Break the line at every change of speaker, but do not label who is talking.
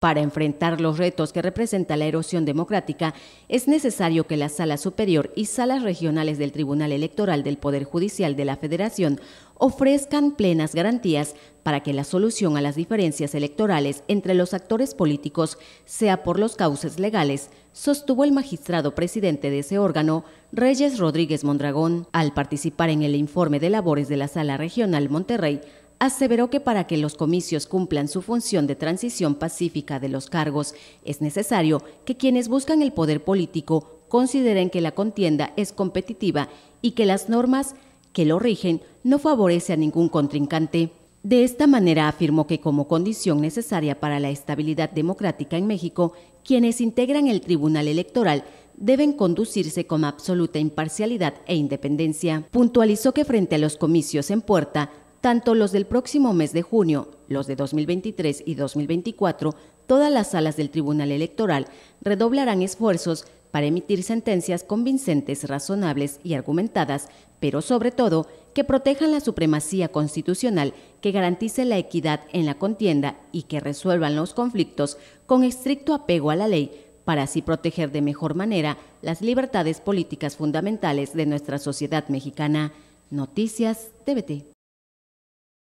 Para enfrentar los retos que representa la erosión democrática, es necesario que la Sala Superior y salas regionales del Tribunal Electoral del Poder Judicial de la Federación ofrezcan plenas garantías para que la solución a las diferencias electorales entre los actores políticos sea por los cauces legales, sostuvo el magistrado presidente de ese órgano, Reyes Rodríguez Mondragón, al participar en el informe de labores de la Sala Regional Monterrey aseveró que para que los comicios cumplan su función de transición pacífica de los cargos, es necesario que quienes buscan el poder político consideren que la contienda es competitiva y que las normas que lo rigen no favorece a ningún contrincante. De esta manera afirmó que como condición necesaria para la estabilidad democrática en México, quienes integran el Tribunal Electoral deben conducirse con absoluta imparcialidad e independencia. Puntualizó que frente a los comicios en puerta, tanto los del próximo mes de junio, los de 2023 y 2024, todas las salas del Tribunal Electoral redoblarán esfuerzos para emitir sentencias convincentes, razonables y argumentadas, pero sobre todo que protejan la supremacía constitucional, que garantice la equidad en la contienda y que resuelvan los conflictos con estricto apego a la ley para así proteger de mejor manera las libertades políticas fundamentales de nuestra sociedad mexicana. Noticias TVT.